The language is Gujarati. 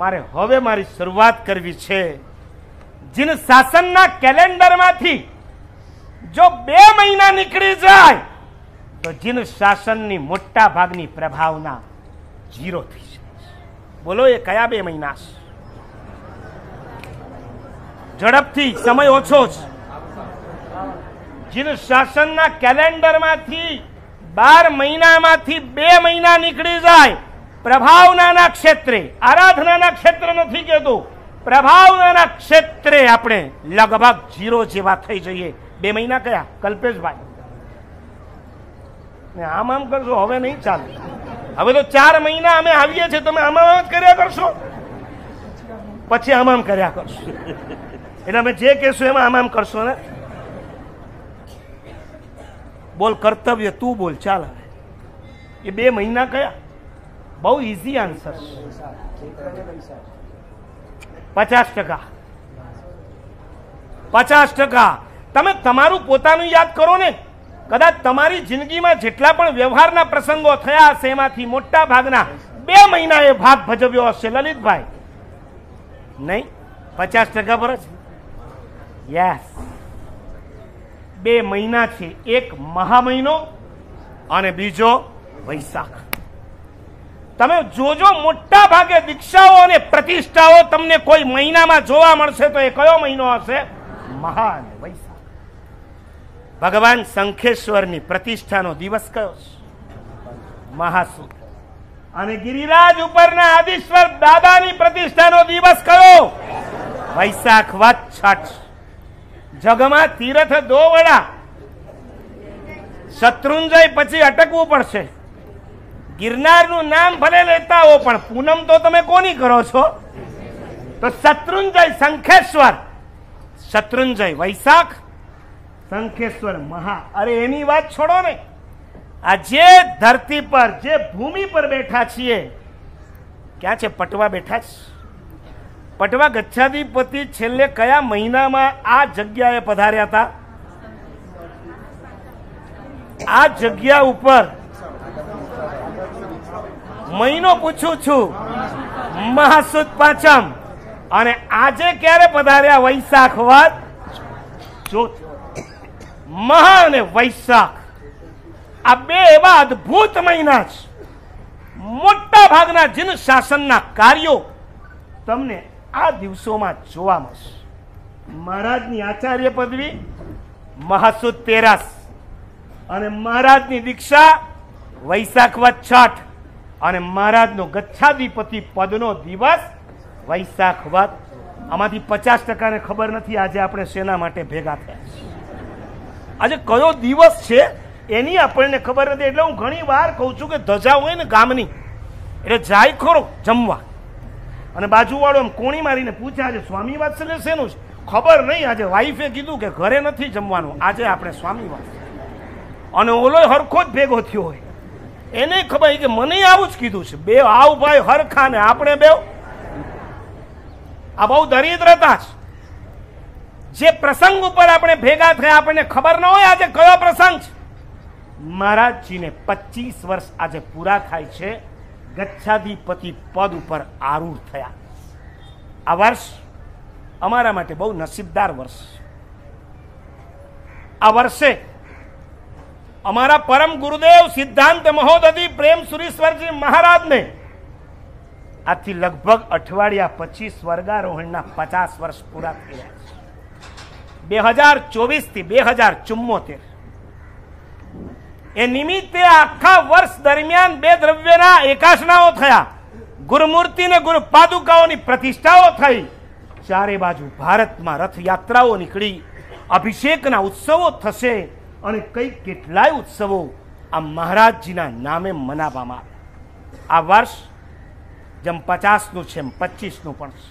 મારે હવે મારી શરૂઆત કરવી છે જીન શાસનના કેલેન્ડરમાંથી જો બે મહિના નીકળી જાય તો જીન શાસનની મોટા ભાગની પ્રભાવના જીરો થઈ જાય બોલો એ કયા બે મહિના છે ઝડપથી સમય ઓછો છે જીન શાસનના કેલેન્ડરમાંથી બાર મહિનામાંથી બે મહિના નીકળી જાય પ્રભાવનાના ક્ષેત્રે આરાધનાના ક્ષેત્ર નથી કહેતું પ્રભાવનાના ક્ષેત્રે આપણે લગભગ જીરો જેવા થઈ જઈએ બે મહિના કયા કલ્પેશભાઈ ને આમ આમ કરશો હવે નહીં ચાલે હવે તો ચાર મહિના અમે આવીએ છીએ તમે આમાં આમ જ કર્યા કરશો પછી આમ આમ કર્યા કરશો એટલે અમે જે કહેશું એમાં આમ આમ કરશો ને બોલ કર્તવ્ય તું બોલ ચાલ હવે એ બે મહિના કયા બહુ ઇઝી આન્સર પચાસ ટકા પચાસ ટકા તમે તમારું પોતાનું યાદ કરો ને કદાચ તમારી જિંદગીમાં જેટલા પણ વ્યવહારના પ્રસંગો થયા હશે એમાંથી મોટા ભાગના બે મહિના એ ભાગ ભજવ્યો હશે લલિતભાઈ નહીં પચાસ ટકા પર જ યસ બે મહિના છે એક મહા મહિનો અને બીજો વૈશાખ તમે જોજો મોટા ભાગે દીક્ષાઓ અને પ્રતિષ્ઠાઓ તમને કોઈ મહિનામાં જોવા મળશે તો એ કયો મહિનો હશે મહાન વૈશાખ ભગવાન શંખેશ્વરની પ્રતિષ્ઠાનો દિવસ કયો છે મહાસુદ અને ગિરિરાજ ઉપરના આદિશ્વર દાદાની પ્રતિષ્ઠાનો દિવસ કયો વૈશાખ વાત છઠ જગમાં તીર્થ દોવડા શત્રુંજય પછી અટકવું પડશે ગિરનારનું નામ ભલે લેતા હો પણ પૂનમ તો તમે કોની કરો છો તો શત્રુંજય શંખેશ્વર શત્રુંજય વૈશાખ શંખેશ્વર મહા અરે એની વાત છોડો ને આ જે ધરતી પર જે ભૂમિ પર બેઠા છીએ ક્યાં છે પટવા બેઠા છે પટવા ગચ્છાધિપતિ છેલ્લે કયા મહિનામાં આ જગ્યાએ પધાર્યા હતા આ જગ્યા ઉપર મહિનો પૂછું છું મહાસુદ પાંચમ અને આજે ક્યારે પધાર્યા વૈશાખ વાત મહા અને વૈશાખ આ બે એવા અદભુત મહિના છે મોટા ભાગના જીન શાસનના કાર્યો તમને આ દિવસોમાં જોવા મળશે મહારાજની આચાર્ય પદવી મહાસુદ તેરાસ અને મહારાજની દીક્ષા વૈશાખ છઠ અને મહારાજનો ગચ્છાધિપતિ પદનો દિવસ વૈશાખ વાત આમાંથી પચાસ ટકાને ખબર નથી આજે આપણે શેના માટે ભેગા થયા આજે કયો દિવસ છે એની આપણને ખબર નથી એટલે હું ઘણી વાર કહું છું કે ધજા હોય ને ગામની એટલે જાય ખરો જમવા અને બાજુવાળો એમ કોણી મારીને પૂછે આજે સ્વામી વાત છે શેનું છે ખબર નહીં આજે વાઈફે કીધું કે ઘરે નથી જમવાનું આજે આપણે સ્વામી વાત અને ઓલો હરખો જ ભેગો થયો હોય એને ખબર કે મને આવું જ કીધું છે બે આવ ભાઈ હરખા ને આપણે બે આ બહુ દરિદ્રતા છે જે પ્રસંગ ઉપર આપણે ભેગા થયા આપણને ખબર ન હોય આજે કયો પ્રસંગ છે મહારાજજીને પચીસ વર્ષ આજે પૂરા થાય છે ગચ્છાધિપતિ પદ ઉપર આરૂઢ થયા આ વર્ષ અમારા માટે બહુ નસીબદાર વર્ષ આ વર્ષે અમારા પરમ ગુરુદેવ સિદ્ધાંત મહોદધિ પ્રેમ સુરીશ્વરજી મહારાજને આથી લગભગ અઠવાડિયા પછી સ્વર્ગારોહણના પચાસ વર્ષ પૂરા થયા છે બે હજાર ચોવીસથી બે હજાર ચુમ્મોતેર એ નિમિત્તે આખા વર્ષ દરમિયાન બે દ્રવ્યના એકાસનાઓ થયા ગુરુમૂર્તિ ને ગુરુ પ્રતિષ્ઠાઓ થઈ ચારે બાજુ ભારતમાં રથયાત્રાઓ નીકળી અભિષેકના ઉત્સવો થશે અને કઈ કેટલાય ઉત્સવો આ મહારાજજીના નામે મનાવવામાં આવે આ વર્ષ જેમ પચાસનું છે એમ પચીસનું પણ છે